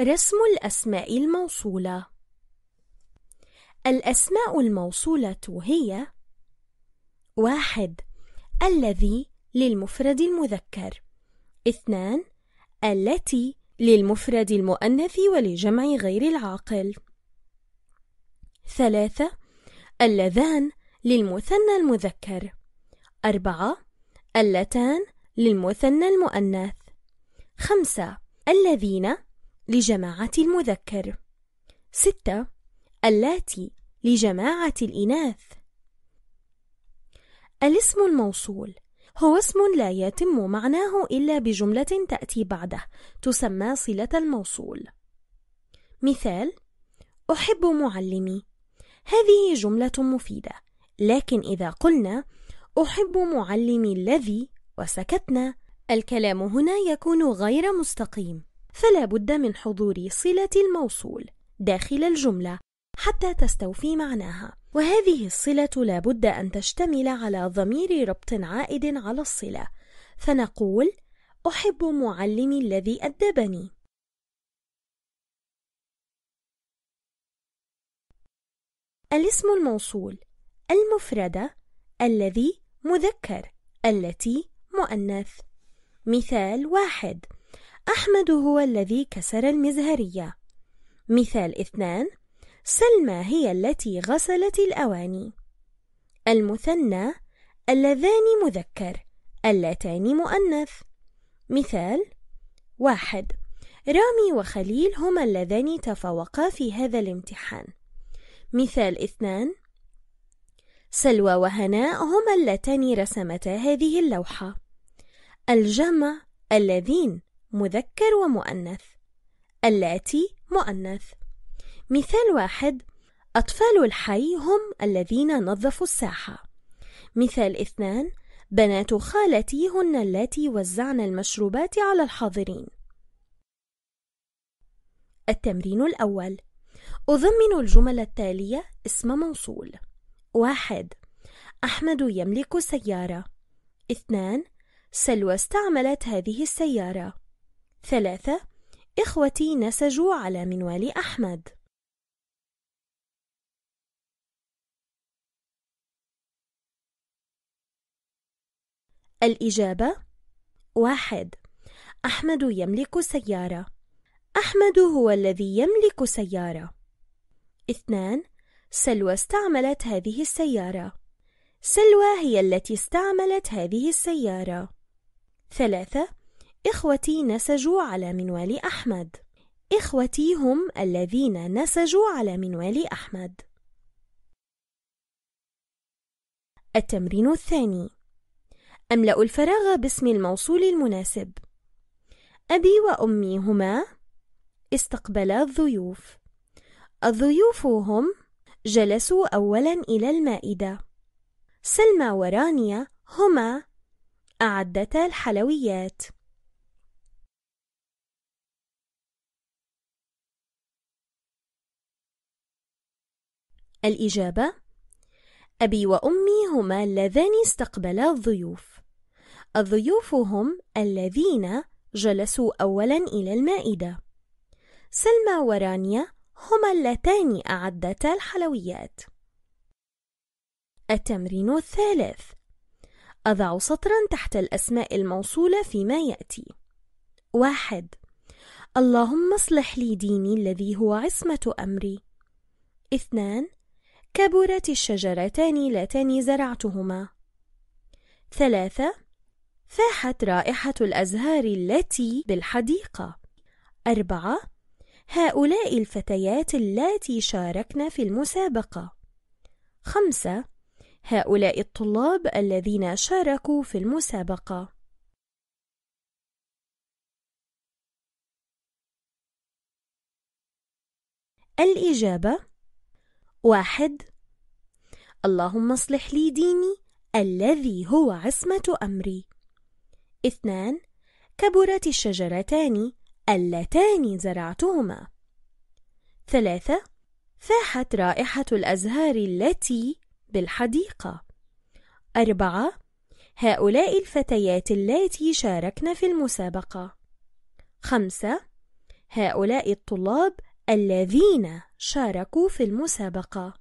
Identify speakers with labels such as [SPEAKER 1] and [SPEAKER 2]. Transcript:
[SPEAKER 1] رسم الأسماء الموصولة الأسماء الموصولة هي واحد الذي للمفرد المذكر اثنان التي للمفرد المؤنث ولجمع غير العاقل ثلاثة اللذان للمثنى المذكر أربعة اللتان للمثنى المؤنث خمسة الذين لجماعة المذكر ستة اللاتي لجماعة الإناث الاسم الموصول هو اسم لا يتم معناه إلا بجملة تأتي بعده تسمى صلة الموصول مثال أحب معلمي هذه جملة مفيدة لكن إذا قلنا أحب معلمي الذي وسكتنا الكلام هنا يكون غير مستقيم فلا بد من حضور صلة الموصول داخل الجملة حتى تستوفي معناها وهذه الصلة لا بد أن تشتمل على ضمير ربط عائد على الصلة فنقول أحب معلمي الذي أدبني الاسم الموصول المفردة الذي مذكر التي مؤنث مثال واحد أحمد هو الذي كسر المزهرية مثال اثنان سلمى هي التي غسلت الأواني المثنى اللذان مذكر اللتان مؤنث مثال واحد رامي وخليل هما اللذان تفوقا في هذا الامتحان مثال اثنان سلوى وهناء هما اللتان رسمتا هذه اللوحة الجمع الذين مذكر ومؤنث اللاتي مؤنث مثال واحد أطفال الحي هم الذين نظفوا الساحة مثال اثنان بنات خالتي هن اللاتي وزعن المشروبات على الحاضرين التمرين الأول أضمن الجمل التالية اسم موصول واحد أحمد يملك سيارة اثنان سلوى استعملت هذه السيارة ثلاثة إخوتي نسجوا على منوال أحمد الإجابة واحد أحمد يملك سيارة أحمد هو الذي يملك سيارة اثنان سلوى استعملت هذه السيارة سلوى هي التي استعملت هذه السيارة ثلاثة إخوتي نسجوا على منوال أحمد إخوتي هم الذين نسجوا على منوال أحمد التمرين الثاني أملأ الفراغ باسم الموصول المناسب أبي وأمي هما استقبل الضيوف الضيوف هم جلسوا أولا إلى المائدة سلمى ورانيا هما أعدتا الحلويات الإجابة أبي وأمي هما اللذان استقبلا الضيوف الضيوف هم الذين جلسوا أولا إلى المائدة سلمى ورانيا هما اللتان أعدتا الحلويات التمرين الثالث أضع سطرا تحت الأسماء الموصولة فيما يأتي واحد اللهم اصلح لي ديني الذي هو عصمة أمري اثنان كبرت الشجرتان اللتان زرعتهما ثلاثة فاحت رائحة الأزهار التي بالحديقة أربعة هؤلاء الفتيات اللاتي شاركن في المسابقة خمسة هؤلاء الطلاب الذين شاركوا في المسابقة الإجابة واحد اللهم اصلح لي ديني الذي هو عصمة أمري اثنان كبرت الشجرتان اللتان زرعتهما ثلاثة فاحت رائحة الأزهار التي بالحديقة أربعة هؤلاء الفتيات اللاتي شاركن في المسابقة خمسة هؤلاء الطلاب الذين شاركوا في المسابقة